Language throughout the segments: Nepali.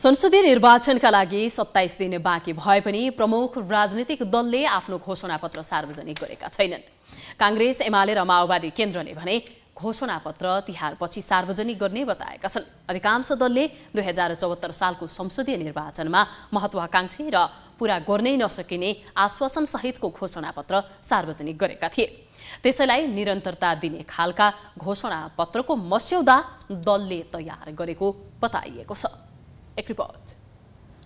संसदीय निर्वाचनका लागि सत्ताइस दिन बाँकी भए पनि प्रमुख राजनीतिक दलले आफ्नो घोषणापत्र सार्वजनिक गरेका छैनन् काङ्ग्रेस एमाले र माओवादी केन्द्रले भने घोषणापत्र तिहारपछि सार्वजनिक गर्ने बताएका छन् अधिकांश दलले दुई हजार चौहत्तर सालको संसदीय निर्वाचनमा महत्वाकांक्षी र पूरा गर्नै नसकिने आश्वासनसहितको घोषणापत्र सार्वजनिक गरेका थिए त्यसैलाई निरन्तरता दिने खालका घोषणापत्रको मस्यौदा दलले तयार गरेको बताइएको छ एक रिपोर्ट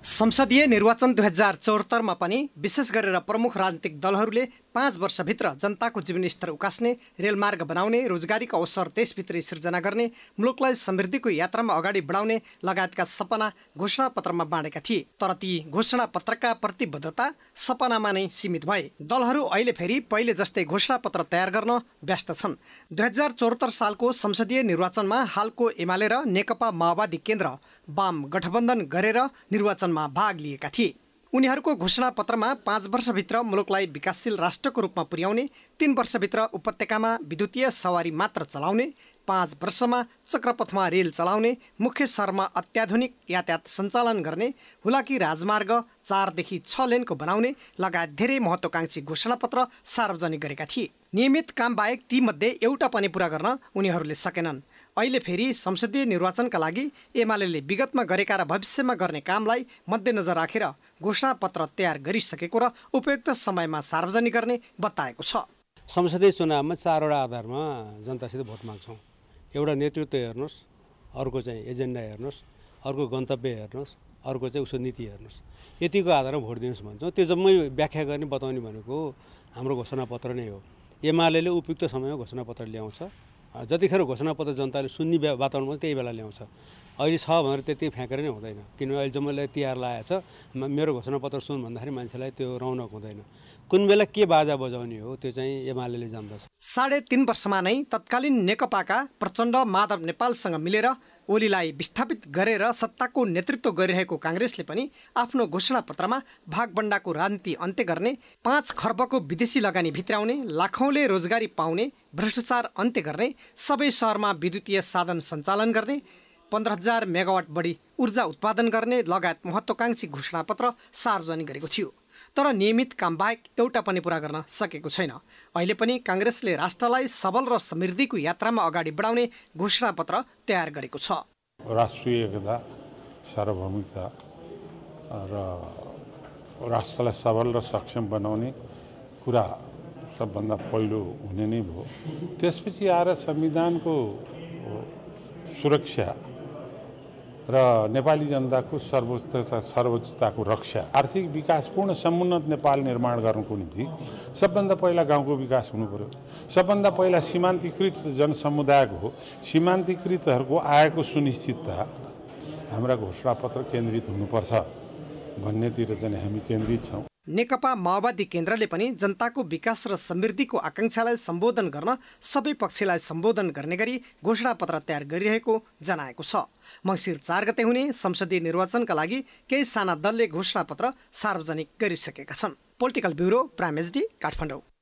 संसदीय निर्वाचन दुई हजार चौहत्तरमा पनि विशेष गरेर प्रमुख राजनीतिक दलहरूले पाँच वर्षभित्र जनताको जीवनस्तर उकास्ने रेलमार्ग बनाउने रोजगारीको अवसर देशभित्रै सिर्जना गर्ने मुलुकलाई समृद्धिको यात्रामा अगाडि बढाउने लगायतका सपना घोषणापत्रमा बाँडेका थिए तर ती घोषणापत्रका प्रतिबद्धता सपनामा नै सीमित भए दलहरू अहिले फेरि पहिले जस्तै घोषणापत्र तयार गर्न व्यस्त छन् दुई हजार चौहत्तर सालको संसदीय निर्वाचनमा हालको एमाले र नेकपा माओवादी केन्द्र वाम गठबन्धन गरेर निर्वाचनमा भाग लिएका थिए उनीहरूको घोषणापत्रमा पाँच वर्षभित्र मुलुकलाई विकासशील राष्ट्रको रूपमा पुर्याउने तीन वर्षभित्र उपत्यकामा विद्युतीय सवारी मात्र चलाउने पाँच वर्षमा चक्रपथमा रेल चलाउने मुख्य सहरमा अत्याधुनिक यातायात सञ्चालन गर्ने हुलाकी राजमार्ग चारदेखि छ लेनको बनाउने लगायत धेरै महत्त्वकाङ्क्षी घोषणापत्र सार्वजनिक गरेका थिए नियमित कामबाहेक तीमध्ये एउटा पनि पुरा गर्न उनीहरूले सकेनन् अहिले फेरि संसदीय निर्वाचनका लागि एमाले विगतमा गरेका र भविष्यमा गर्ने कामलाई मध्यनजर राखेर घोषणापत्र तयार गरिसकेको र उपयुक्त समयमा सार्वजनिक गर्ने बताएको छ संसदीय चुनावमा चारवटा आधारमा जनतासित भोट माग्छौँ एउटा नेतृत्व हेर्नुहोस् अर्को चाहिँ एजेन्डा हेर्नुहोस् अर्को गन्तव्य हेर्नुहोस् अर्को चाहिँ उसको नीति हेर्नुहोस् यतिको आधारमा भोट दिनुहोस् भन्छौँ त्यो जम्मै व्याख्या गर्ने बताउने भनेको हाम्रो घोषणापत्र नै हो एमाले उपयुक्त समयमा घोषणापत्र ल्याउँछ जतिखेर घोषणापत्र जनताले सुन्ने वातावरणमा त्यही बेला ल्याउँछ अहिले छ भनेर त्यति फ्याँकेर नै हुँदैन किनभने अहिले जम्मैले तिहार लागेको छ मेरो घोषणापत्र सुन भन्दाखेरि मान्छेलाई त्यो रौनक हुँदैन कुन बेला के बाजा बजाउने हो त्यो चाहिँ एमाले जान्दछ साढे तिन वर्षमा नै तत्कालीन नेकपाका प्रचण्ड माधव नेपालसँग मिलेर ओलीलाई विस्थापित गरेर सत्ताको नेतृत्व गरिरहेको काङ्ग्रेसले पनि आफ्नो घोषणापत्रमा भागबण्डाको राजनीति अन्त्य गर्ने पाँच खर्बको विदेशी लगानी भित्राउने लाखौँले रोजगारी पाउने भ्रष्टाचार अन्त्य गर्ने सबै सहरमा विद्युतीय साधन सञ्चालन गर्ने पन्ध्र हजार मेगावाट बढी ऊर्जा उत्पादन गर्ने लगायत महत्वाकांक्षी घोषणापत्र सार्वजनिक गरेको थियो तर नियमित काम बाहेक एउटा पनि पुरा गर्न सकेको छैन अहिले पनि काङ्ग्रेसले राष्ट्रलाई सबल र समृद्धिको यात्रामा अगाडि बढाउने घोषणापत्र तयार गरेको छ राष्ट्रिय एकता सार्वभौमिकता र राष्ट्रलाई सबल र सक्षम बनाउने कुरा सबभन्दा पहिलो हुने नै भयो त्यसपछि आएर संविधानको सुरक्षा र नेपाली जनताको सर्वोच्चता सर्वोच्चताको रक्षा आर्थिक विकास पूर्ण समुन्नत नेपाल निर्माण गर्नुको निम्ति सबभन्दा पहिला गाउँको विकास हुनु पऱ्यो सबभन्दा पहिला सीमान्तीकृत जनसमुदायको सीमान्तीकृतहरूको आएको सुनिश्चितता हाम्रा घोषणापत्र केन्द्रित हुनुपर्छ भन्नेतिर चाहिँ हामी केन्द्रित छौँ नेकपा माओवादी केन्द्रले पनि जनताको विकास र समृद्धिको आकाङ्क्षालाई सम्बोधन गर्न सबै पक्षलाई सम्बोधन गर्ने गरी घोषणापत्र तयार गरिरहेको जनाएको छ मङ्सिर चार गते हुने संसदीय निर्वाचनका लागि केही साना दलले घोषणापत्र सार्वजनिक गरिसकेका छन् political bureau prime HD Kathmandu